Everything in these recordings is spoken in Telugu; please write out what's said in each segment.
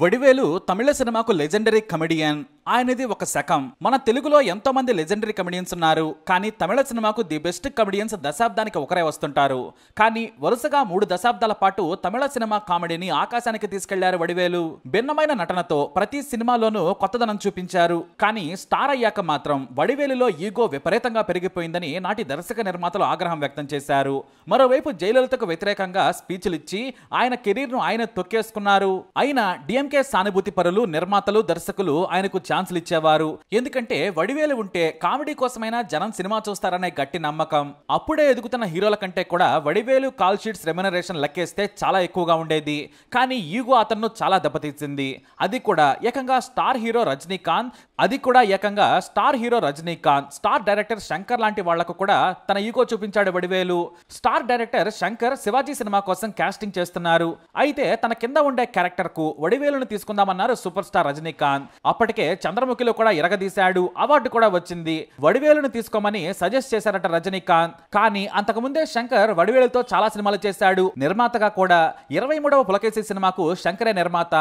వడివేలు తమిళ సినిమాకు లెజెండరీ కమెడియన్ ఆయనది ఒక శకం మన తెలుగులో ఎంతో మంది లెజెండరీ కమెడియన్స్ ఉన్నారు కానీ తమిళ సినిమాకు ది బెస్ట్ కమెడియన్స్ దశాబ్దానికి ఒకరే వస్తుంటారు కానీ వరుసగా మూడు దశాబ్దాల పాటు తమిళ సినిమా కామెడీని ఆకాశానికి తీసుకెళ్లారు వడివేలు భిన్నమైన నటనతో ప్రతి సినిమాలోనూ కొత్తదనం చూపించారు కానీ స్టార్ అయ్యాక మాత్రం వడివేలులో ఈగో విపరీతంగా పెరిగిపోయిందని నాటి దర్శక నిర్మాతలు ఆగ్రహం వ్యక్తం చేశారు మరోవైపు జయలలితకు వ్యతిరేకంగా స్పీచ్లు ఇచ్చి ఆయన కెరీర్ను ఆయన తొక్కేసుకున్నారు అయినా డిఎంకే సానుభూతి పరులు నిర్మాతలు దర్శకులు ఆయనకు ఛాన్సులు ఇచ్చేవారు ఎందుకంటే వడివేలు ఉంటే కామెడీ కోసమైనా జనం సినిమా చూస్తారనే గట్టి నమ్మకం అప్పుడే ఎదుగుతున్న హీరోల కంటే కూడా వడివేలు కాల్ షీట్స్ రెమ్యునరేషన్ లెక్కేస్తే చాలా ఎక్కువగా ఉండేది కానీ ఈగో అతన్ను చాలా దెబ్బతీసింది అది కూడా ఏకంగా స్టార్ హీరో రజనీకాంత్ అది కూడా ఏకంగా star hero Rajinikanth star director Shankar లాంటి వాళ్లకు కూడా తన ఈగో చూపించాడు Vadivelu star director Shankar Sivaji cinema కోసం కాస్టింగ్ చేస్తున్నారు అయితే తన కింద ఉండే క్యారెక్టర్ కు వడివేలును తీసుకుందామన్నారు సూపర్ స్టార్ రజనీకాంత్ అప్పటికే చంద్రముఖిలో కూడా ఇరగదీశాడు అవార్డు కూడా వచ్చింది వడివేలును తీసుకోమని సజెస్ట్ చేశారట రజనీకాంత్ కానీ అంతకుముందే శంకర్ వడివేలుతో చాలా సినిమాలు చేశాడు నిర్మాతగా కూడా ఇరవై మూడవ పులకేసి సినిమాకు శంకరే నిర్మాత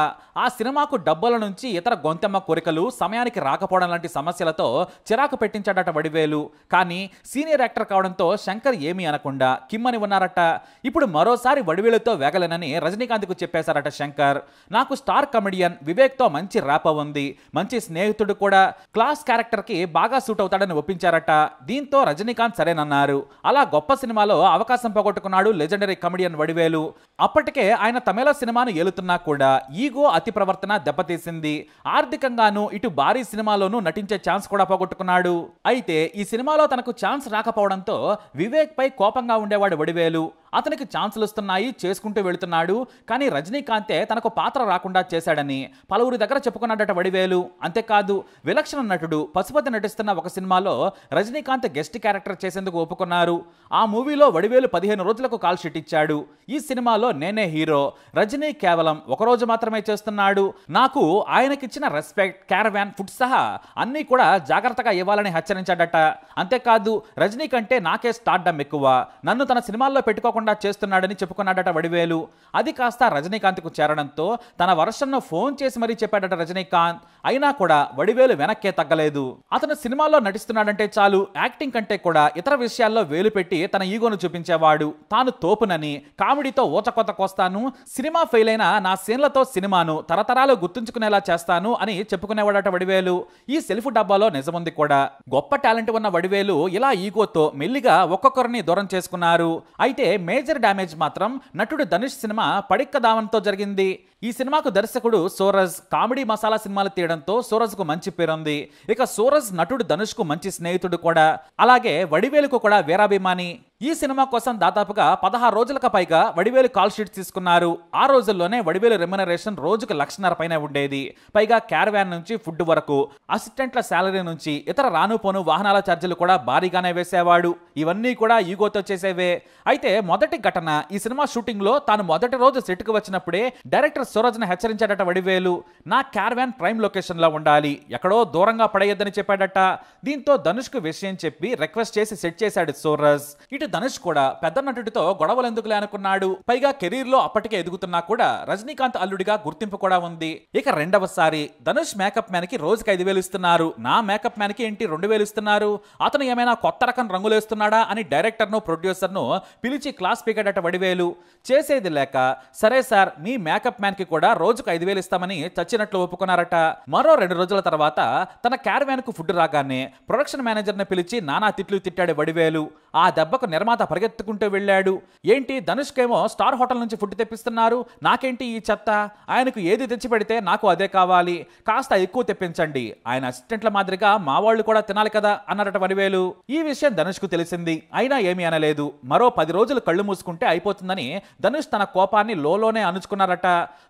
ఆ సినిమాకు డబ్బుల నుంచి ఇతర గొంతెమ్మ కోరికలు సమయానికి రాకపోవడం లాంటి సమస్యలతో చిరాకు పెట్టించాడట వడివేలు కానీ సీనియర్ యాక్టర్ కావడంతో శంకర్ ఏమీ అనకుండా కిమ్మని ఉన్నారట ఇప్పుడు మరోసారి వడివేలుతో వేగలేనని రజనీకాంత్ కు చెప్పేశారట శంకర్ నాకు స్టార్ కమెడియన్ తో మంచి ర్యాప్ ఉంది మంచి స్నేహితుడు కూడా క్లాస్ క్యారెక్టర్కి బాగా సూట్ అవుతాడని ఒప్పించారట దీంతో రజనీకాంత్ సరేనన్నారు అలా గొప్ప సినిమాలో అవకాశం పోగొట్టుకున్నాడు లెజెండరీ కమెడియన్ వడివేలు అప్పటికే ఆయన తమిళ సినిమాను ఏలుతున్నా కూడా ఈగో అతి ప్రవర్తన దెబ్బతీసింది ఆర్థికంగానూ ఇటు భారీ సినిమాలోనూ నటించే ఛాన్స్ కూడా పోగొట్టుకున్నాడు అయితే ఈ సినిమాలో తనకు ఛాన్స్ రాకపోవడంతో వివేక్ పై కోపంగా ఉండేవాడు వడివేలు అతనికి ఛాన్సులు వస్తున్నాయి చేసుకుంటూ వెళుతున్నాడు కానీ రజనీకాంతే తనకు పాత్ర రాకుండా చేశాడని పలువురి దగ్గర చెప్పుకున్నాడట వడివేలు అంతేకాదు విలక్షణ నటుడు పశుపతి నటిస్తున్న ఒక సినిమాలో రజనీకాంత్ గెస్ట్ క్యారెక్టర్ చేసేందుకు ఒప్పుకున్నారు ఆ మూవీలో వడివేలు పదిహేను రోజులకు కాల్ షీట్ ఇచ్చాడు ఈ సినిమాలో నేనే హీరో రజనీ కేవలం ఒకరోజు మాత్రమే చేస్తున్నాడు నాకు ఆయనకిచ్చిన రెస్పెక్ట్ క్యారవాన్ ఫుడ్ సహా అన్నీ కూడా జాగ్రత్తగా ఇవ్వాలని హెచ్చరించాడట అంతేకాదు రజనీ కంటే నాకే స్టార్డమ్ ఎక్కువ నన్ను తన సినిమాల్లో పెట్టుకోకుండా లేకుండా చేస్తున్నాడని చెప్పుకున్నాడట వడివేలు అది కాస్త రజనీకాంత్కు చేరడంతో తన వర్షన్ను ఫోన్ చేసి మరీ చెప్పాడట రజనీకాంత్ అయినా కూడా వడివేలు వెనక్కే తగ్గలేదు అతను సినిమాల్లో నటిస్తున్నాడంటే చాలు యాక్టింగ్ కంటే కూడా ఇతర విషయాల్లో వేలు పెట్టి తన ఈగోను చూపించేవాడు తాను తోపునని కామెడీతో ఊచకొత కోస్తాను సినిమా ఫెయిల్ అయినా నా సీన్లతో సినిమాను తరతరాలు గుర్తుంచుకునేలా చేస్తాను అని చెప్పుకునేవాడట వడివేలు ఈ సెల్ఫ్ డబ్బాలో నిజముంది కూడా గొప్ప టాలెంట్ ఉన్న వడివేలు ఇలా ఈగోతో మెల్లిగా ఒక్కొక్కరిని దూరం చేసుకున్నారు అయితే మేజర్ డ్యామేజ్ మాత్రం నటుడు ధనుష్ సినిమా పడిక్క దావంతో జరిగింది ఈ సినిమాకు దర్శకుడు సూరజ్ కామెడీ మసాలా సినిమాలు తీయడంతో కు మంచి పేరుంది ఇక సూరజ్ నటుడు ధనుష్కు మంచి స్నేహితుడు కూడా అలాగే వడివేలుకు కూడా వీరాభిమాని ఈ సినిమా కోసం దాదాపుగా పదహారు రోజులకు పైగా వడివేలు కాల్ షీట్ తీసుకున్నారు ఆ రోజుల్లోనే వడివేలు రెమ్యునరేషన్ రోజుకు లక్షన్నర పైన ఉండేది పైగా క్యారవాన్ నుంచి ఫుడ్ వరకు అసిస్టెంట్ల శాలరీ నుంచి ఇతర రాను పోను వాహనాల ఛార్జీలు కూడా భారీగానే వేసేవాడు ఇవన్నీ కూడా ఈగోతో చేసేవే అయితే మొదటి ఘటన ఈ సినిమా షూటింగ్ లో తాను మొదటి రోజు సెట్కి వచ్చినప్పుడే డైరెక్టర్ ను హెచ్చరించాడట వడివేలు నా క్యారవాన్ ప్రైమ్ లొకేషన్లో ఉండాలి ఎక్కడో దూరంగా పడేయద్దని చెప్పాడట దీంతో ధనుష్కు విషయం చెప్పి రిక్వెస్ట్ చేసి సెట్ చేశాడు సూరజ్ ఇటు ధనుష్ కూడా పెద్ద నటుడితో గొడవలు ఎందుకులే అనుకున్నాడు పైగా కెరీర్ లో అప్పటికే ఎదుగుతున్నా కూడా రజనీకాంత్ అల్లుడిగా గుర్తింపు కూడా ఉంది ఇక రెండవసారి ధనుష్ మేకప్ మ్యాన్ కి రోజుకి ఐదు వేలు ఇస్తున్నారు నా మేకప్ మ్యాన్ కి ఇంటి రెండు వేలు ఇస్తున్నారు అతను ఏమైనా కొత్త రకం రంగులేస్తున్నాడా అని డైరెక్టర్ ను ప్రొడ్యూసర్ ను పిలిచి క్లాస్ పీకాడట వడివేలు చేసేది లేక సరే సార్ మీ మేకప్ మ్యాన్ కి కూడా రోజుకు ఐదు వేలు ఇస్తామని చచ్చినట్లు ఒప్పుకున్నారట మరో రెండు రోజుల తర్వాత తన మ్యాన్ కు ఫుడ్ రాగానే ప్రొడక్షన్ మేనేజర్ ని పిలిచి నానా తిట్లు తిట్టాడు వడివేలు ఆ దెబ్బకు నిర్మాత పరిగెత్తుకుంటూ వెళ్ళాడు ఏంటి ధనుష్కేమో స్టార్ హోటల్ నుంచి ఫుడ్ తెప్పిస్తున్నారు నాకేంటి ఈ చెత్త ఆయనకు ఏది తెచ్చి పెడితే నాకు అదే కావాలి కాస్త ఎక్కువ తెప్పించండి ఆయన అసిస్టెంట్ల మాదిరిగా మా వాళ్ళు కూడా తినాలి కదా అన్నారట వరివేలు ఈ విషయం ధనుష్కు తెలిసింది అయినా ఏమీ అనలేదు మరో పది రోజులు కళ్ళు మూసుకుంటే అయిపోతుందని ధనుష్ తన కోపాన్ని లోలోనే అణుచుకున్నారట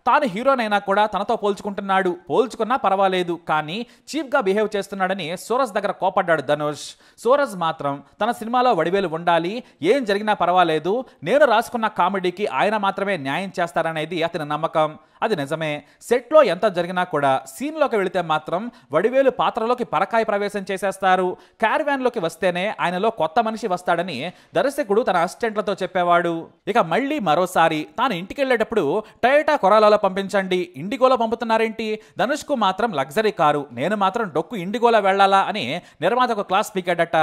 తాను హీరోనైనా కూడా తనతో పోల్చుకుంటున్నాడు పోల్చుకున్నా పర్వాలేదు కానీ చీప్గా బిహేవ్ చేస్తున్నాడని సూరజ్ దగ్గర కోపడ్డాడు ధనుష్ సూరజ్ మాత్రం తన సినిమాలో వడి పదివేలు ఉండాలి ఏం జరిగినా పర్వాలేదు నేను రాసుకున్న కామెడీకి ఆయన మాత్రమే న్యాయం చేస్తారనేది అతని నమ్మకం అది నిజమే సెట్లో ఎంత జరిగినా కూడా సీన్లోకి వెళితే మాత్రం వడివేలు పాత్రలోకి పరకాయ ప్రవేశం చేసేస్తారు క్యార్వాన్లోకి వస్తేనే ఆయనలో కొత్త మనిషి వస్తాడని దర్శకుడు తన అసిస్టెంట్లతో చెప్పేవాడు ఇక మళ్ళీ మరోసారి తాను ఇంటికి వెళ్ళేటప్పుడు టయోటా కొరాలలో పంపించండి ఇండిగోలో పంపుతున్నారేంటి ధనుష్కు మాత్రం లగ్జరీ కారు నేను మాత్రం డొక్కు ఇండిగోలో వెళ్లాలా అని నిర్మాత ఒక క్లాస్ పీకాడట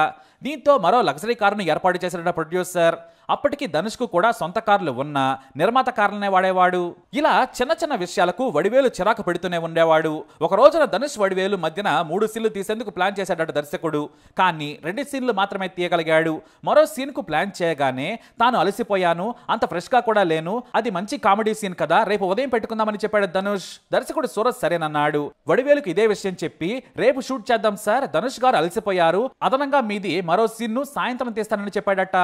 దీంతో మరో లగ్జరీ కారు ఏర్పాటు చేసిన ప్రొడ్యూసర్ అప్పటికి ధనుష్కు కూడా సొంత కార్లు ఉన్నా నిర్మాత కార్లనే వాడేవాడు ఇలా చిన్న చిన్న విషయాలకు వడివేలు చిరాకు పెడుతూనే ఉండేవాడు ఒక రోజున ధనుష్ వడివేలు మధ్యన మూడు సీన్లు తీసేందుకు ప్లాన్ చేశాడట దర్శకుడు కానీ రెండు సీన్లు మాత్రమే తీయగలిగాడు మరో సీన్కు ప్లాన్ చేయగానే తాను అలసిపోయాను అంత ఫ్రెష్గా కూడా లేను అది మంచి కామెడీ సీన్ కదా రేపు ఉదయం పెట్టుకుందామని చెప్పాడు ధనుష్ దర్శకుడు సూరజ్ సరేనన్నాడు వడివేలుకు ఇదే విషయం చెప్పి రేపు షూట్ చేద్దాం సార్ ధనుష్ గారు అలసిపోయారు అదనంగా మీది మరో సీన్ను సాయంత్రం తీస్తానని చెప్పాడట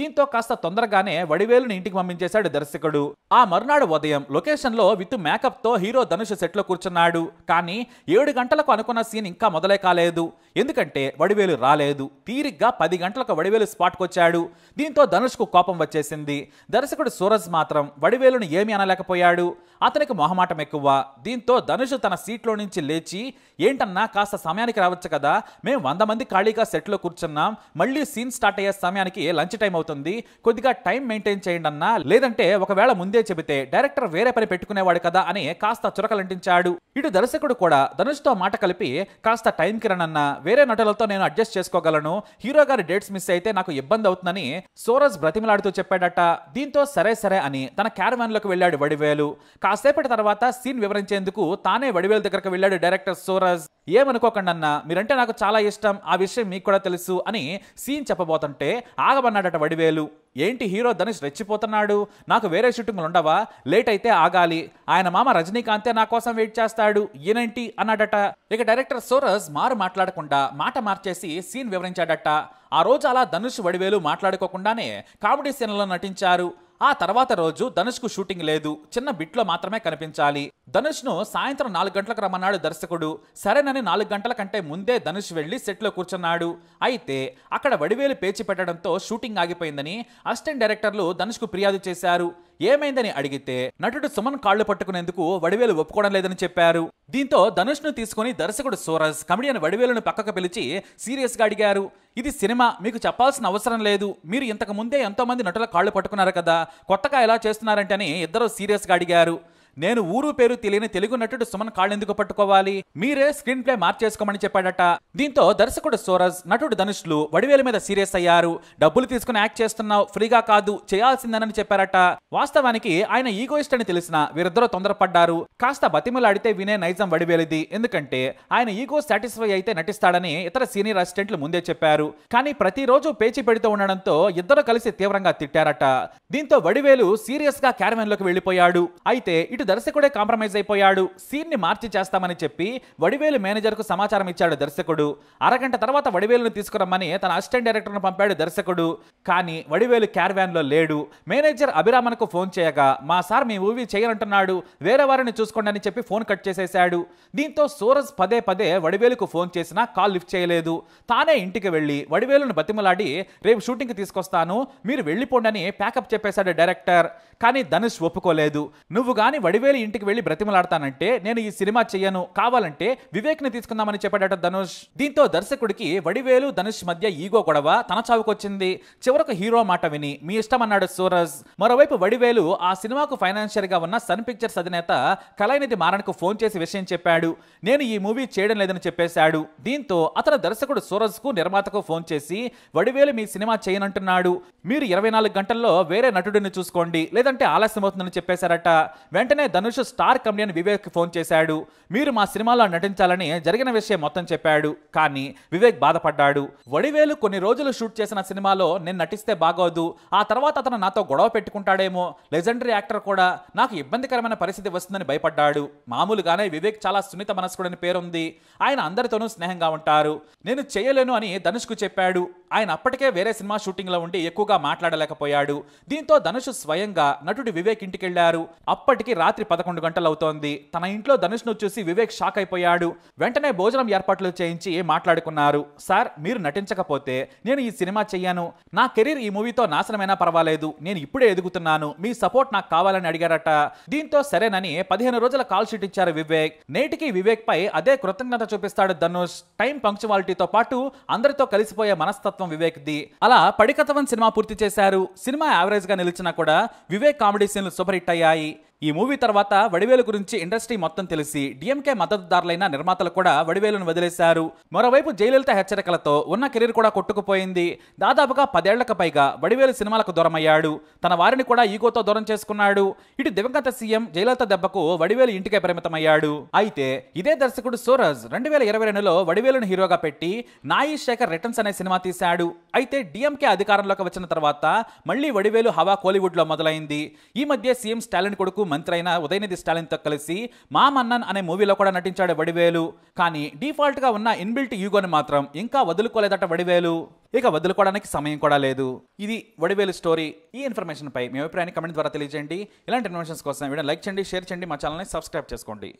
దీంతో కాస్త కాస్త తొందరగానే వడివేలుని ఇంటికి పంపించేశాడు దర్శకుడు ఆ మరునాడు ఉదయం లొకేషన్ లో విత్ మేకప్ తో హీరో ధనుష్ సెట్ లో కూర్చున్నాడు కానీ ఏడు గంటలకు అనుకున్న సీన్ ఇంకా మొదలై కాలేదు ఎందుకంటే వడివేలు రాలేదు తీరిగ్గా పది గంటలకు వడివేలు స్పాట్ కొచ్చాడు దీంతో కు కోపం వచ్చేసింది దర్శకుడు సూరజ్ మాత్రం వడివేలును ఏమి అనలేకపోయాడు అతనికి మొహమాటం ఎక్కువ దీంతో ధనుష్ తన సీట్లో నుంచి లేచి ఏంటన్నా కాస్త సమయానికి రావచ్చు కదా మేము వంద మంది ఖాళీగా సెట్లో కూర్చున్నాం మళ్ళీ సీన్ స్టార్ట్ అయ్యే సమయానికి లంచ్ టైం అవుతుంది కొద్దిగా టైం మెయింటైన్ చేయండి అన్నా లేదంటే ఒకవేళ ముందే చెబితే డైరెక్టర్ వేరే పని పెట్టుకునేవాడు కదా అని కాస్త చురకలంటించాడు ఇటు దర్శకుడు కూడా ధనుష్తో మాట కలిపి కాస్త టైం కిరణన్నా వేరే నటులతో నేను అడ్జస్ట్ చేసుకోగలను హీరో గారి డేట్స్ మిస్ అయితే నాకు ఇబ్బంది అవుతుందని సోరజ్ బ్రతిమలాడుతూ చెప్పాడట దీంతో సరే సరే అని తన లోకి వెళ్ళాడు వడివేలు కా కాసేపటి తర్వాత సీన్ వివరించేందుకు తానే వడివేలు దగ్గరకు వెళ్ళాడు డైరెక్టర్ సూరజ్ ఏమనుకోకండి అన్న మీరంటే నాకు చాలా ఇష్టం ఆ విషయం మీకు కూడా తెలుసు అని సీన్ చెప్పబోతుంటే ఆగమన్నాడట వడివేలు ఏంటి హీరో ధనుష్ రెచ్చిపోతున్నాడు నాకు వేరే షూటింగ్లు ఉండవా లేట్ అయితే ఆగాలి ఆయన మామ రజనీకాంతే నా కోసం వెయిట్ చేస్తాడు ఈయనేంటి అన్నాడట ఇక డైరెక్టర్ సూరజ్ మారు మాట్లాడకుండా మాట మార్చేసి సీన్ వివరించాడట ఆ రోజు అలా ధనుష్ వడివేలు మాట్లాడుకోకుండానే కామెడీ సీన్లో నటించారు ఆ తర్వాత రోజు ధనుష్కు షూటింగ్ లేదు చిన్న బిట్లో మాత్రమే కనిపించాలి ధనుష్ను సాయంత్రం నాలుగు గంటలకు రమ్మన్నాడు దర్శకుడు సరేనని నాలుగు గంటల కంటే ముందే ధనుష్ వెళ్లి సెట్లో కూర్చున్నాడు అయితే అక్కడ వడివేలు పేచి పెట్టడంతో షూటింగ్ ఆగిపోయిందని అసిస్టెంట్ డైరెక్టర్లు ధనుష్కు ఫిర్యాదు చేశారు ఏమైందని అడిగితే నటుడు సుమన్ కాళ్లు పట్టుకునేందుకు వడివేలు ఒప్పుకోవడం లేదని చెప్పారు దీంతో ను తీసుకుని దర్శకుడు సూరజ్ కమిడియన్ వడివేలును పక్కకు పిలిచి సీరియస్గా అడిగారు ఇది సినిమా మీకు చెప్పాల్సిన అవసరం లేదు మీరు ఇంతకు ముందే ఎంతో మంది నటుల కాళ్లు పట్టుకున్నారు కదా కొత్తగా ఎలా చేస్తున్నారంటని ఇద్దరు సీరియస్గా అడిగారు నేను ఊరు పేరు తెలియని తెలుగు నటుడు సుమన్ కాళ్ళెందుకు పట్టుకోవాలి మీరే స్క్రీన్ ప్లే మార్చేసుకోమని చెప్పాడట దీంతో దర్శకుడు సోరజ్ నటుడు ధనుష్లు వడివేలు మీద సీరియస్ అయ్యారు డబ్బులు తీసుకుని యాక్ట్ చేస్తున్నావు ఫ్రీగా కాదు చేయాల్సిందనని చెప్పారట వాస్తవానికి ఆయన ఈగోయిస్ట్ అని తెలిసిన వీరిద్దరూ తొందరపడ్డారు కాస్త బతిమలాడితే వినే నైజం వడివేలిది ఎందుకంటే ఆయన ఈగో సాటిస్ఫై అయితే నటిస్తాడని ఇతర సీనియర్ అసిస్టెంట్లు ముందే చెప్పారు కానీ ప్రతిరోజు పేచి పెడుతూ ఉండడంతో ఇద్దరు కలిసి తీవ్రంగా తిట్టారట దీంతో వడివేలు సీరియస్ గా క్యారమెన్ లోకి వెళ్లిపోయాడు అయితే ఇటు ఇటు దర్శకుడే కాంప్రమైజ్ అయిపోయాడు సీన్ని మార్చి చేస్తామని చెప్పి వడివేలు మేనేజర్కు సమాచారం ఇచ్చాడు దర్శకుడు అరగంట తర్వాత వడివేలును తీసుకురమ్మని తన అసిస్టెంట్ డైరెక్టర్ను పంపాడు దర్శకుడు కానీ వడివేలు లో లేడు మేనేజర్ అభిరామన్కు ఫోన్ చేయగా మా సార్ మీ మూవీ చేయనంటున్నాడు వేరే వారిని చూసుకోండి అని చెప్పి ఫోన్ కట్ చేసేశాడు దీంతో సూరజ్ పదే పదే వడివేలుకు ఫోన్ చేసినా కాల్ లిఫ్ట్ చేయలేదు తానే ఇంటికి వెళ్ళి వడివేలును బతిమలాడి రేపు షూటింగ్కి తీసుకొస్తాను మీరు వెళ్ళిపోండి అని ప్యాకప్ చెప్పేశాడు డైరెక్టర్ కానీ ధనుష్ ఒప్పుకోలేదు నువ్వు కానీ వడివేలు ఇంటికి వెళ్ళి బ్రతిమలాడతానంటే నేను ఈ సినిమా చెయ్యను కావాలంటే వివేక్ ని తీసుకుందామని చెప్పాడట ధనుష్ దీంతో దర్శకుడికి వడివేలు ధనుష్ మధ్య ఈగో గొడవ తన చావుకొచ్చింది చివరకు హీరో మాట విని మీ ఇష్టం అన్నాడు సూరజ్ మరోవైపు వడివేలు ఆ సినిమాకు ఫైనాన్షియల్ గా ఉన్న సన్ పిక్చర్స్ అధినేత కళానిధి మారణకు ఫోన్ చేసి విషయం చెప్పాడు నేను ఈ మూవీ చేయడం లేదని చెప్పేశాడు దీంతో అతను దర్శకుడు సూరజ్ కు నిర్మాతకు ఫోన్ చేసి వడివేలు మీ సినిమా చేయనంటున్నాడు మీరు ఇరవై నాలుగు గంటల్లో వేరే నటుడిని చూసుకోండి లేదంటే ఆలస్యం అవుతుందని చెప్పేశారట వెంటనే వెంటనే ధనుష్ స్టార్ కంపెనీ అని వివేక్ ఫోన్ చేశాడు మీరు మా సినిమాలో నటించాలని జరిగిన విషయం మొత్తం చెప్పాడు కానీ వివేక్ బాధపడ్డాడు వడివేలు కొన్ని రోజులు షూట్ చేసిన సినిమాలో నేను నటిస్తే బాగోదు ఆ తర్వాత అతను నాతో గొడవ పెట్టుకుంటాడేమో లెజెండరీ యాక్టర్ కూడా నాకు ఇబ్బందికరమైన పరిస్థితి వస్తుందని భయపడ్డాడు మామూలుగానే వివేక్ చాలా సున్నిత మనస్కుడని పేరుంది ఆయన అందరితోనూ స్నేహంగా ఉంటారు నేను చేయలేను అని ధనుష్కు చెప్పాడు ఆయన అప్పటికే వేరే సినిమా షూటింగ్లో ఉండి ఎక్కువగా మాట్లాడలేకపోయాడు దీంతో ధనుష్ స్వయంగా నటుడు వివేక్ ఇంటికెళ్లారు అప్పటికి రాత్రి పదకొండు గంటలవుతోంది తన ఇంట్లో ధనుష్ను చూసి వివేక్ షాక్ అయిపోయాడు వెంటనే భోజనం ఏర్పాట్లు చేయించి మాట్లాడుకున్నారు సార్ మీరు నటించకపోతే నేను ఈ సినిమా చెయ్యాను నా కెరీర్ ఈ మూవీతో నాశనమైనా పర్వాలేదు నేను ఇప్పుడే ఎదుగుతున్నాను మీ సపోర్ట్ నాకు కావాలని అడిగారట దీంతో సరేనని పదిహేను రోజుల కాల్ షీట్ ఇచ్చారు వివేక్ నేటికి వివేక్ పై అదే కృతజ్ఞత చూపిస్తాడు ధనుష్ టైం పంక్చువాలిటీతో పాటు అందరితో కలిసిపోయే మనస్తత్వం దర్శకత్వం ది అలా పడికతవన్ సినిమా పూర్తి చేశారు సినిమా యావరేజ్ గా నిలిచినా కూడా వివేక్ కామెడీ సీన్లు సూపర్ హిట్ అయ్యాయి ఈ మూవీ తర్వాత వడివేలు గురించి ఇండస్ట్రీ మొత్తం తెలిసి డిఎంకే మద్దతుదారులైన నిర్మాతలు కూడా వడివేలును వదిలేశారు మరోవైపు జయలలిత హెచ్చరికలతో ఉన్న కెరీర్ కూడా కొట్టుకుపోయింది దాదాపుగా పదేళ్లకు పైగా వడివేలు సినిమాలకు దూరమయ్యాడు తన వారిని కూడా ఈగోతో దూరం చేసుకున్నాడు ఇటు దివంగత సీఎం జయలలిత దెబ్బకు వడివేలు ఇంటికే పరిమితమయ్యాడు అయితే ఇదే దర్శకుడు సూరజ్ రెండు వేల ఇరవై రెండులో వడివేలును హీరోగా పెట్టి నాయి శేఖర్ రిటర్న్స్ అనే సినిమా తీశాడు అయితే డిఎంకే అధికారంలోకి వచ్చిన తర్వాత మళ్లీ వడివేలు హవా కోలీవుడ్ లో మొదలైంది ఈ మధ్య సీఎం స్టాలిన్ కొడుకు మంత్రి అయిన ఉదయనిధి స్టాలిన్తో కలిసి మా మన్నన్ అనే మూవీలో కూడా నటించాడు వడివేలు కానీ డిఫాల్ట్గా ఉన్న ఇన్బిల్ట్ ఈగోని మాత్రం ఇంకా వదులుకోలేదట వడివేలు ఇక వదులుకోవడానికి సమయం కూడా లేదు ఇది వడివేలు స్టోరీ ఈ ఇన్ఫర్మేషన్ పై మీ అభిప్రాయాన్ని కమెంట్ ద్వారా తెలియజేయండి ఇలాంటి ఇన్ఫర్మేషన్స్ కోసం వీడియో లైక్ చేయండి షేర్ చేయండి మా ఛానల్ని సబ్స్క్రైబ్ చేసుకోండి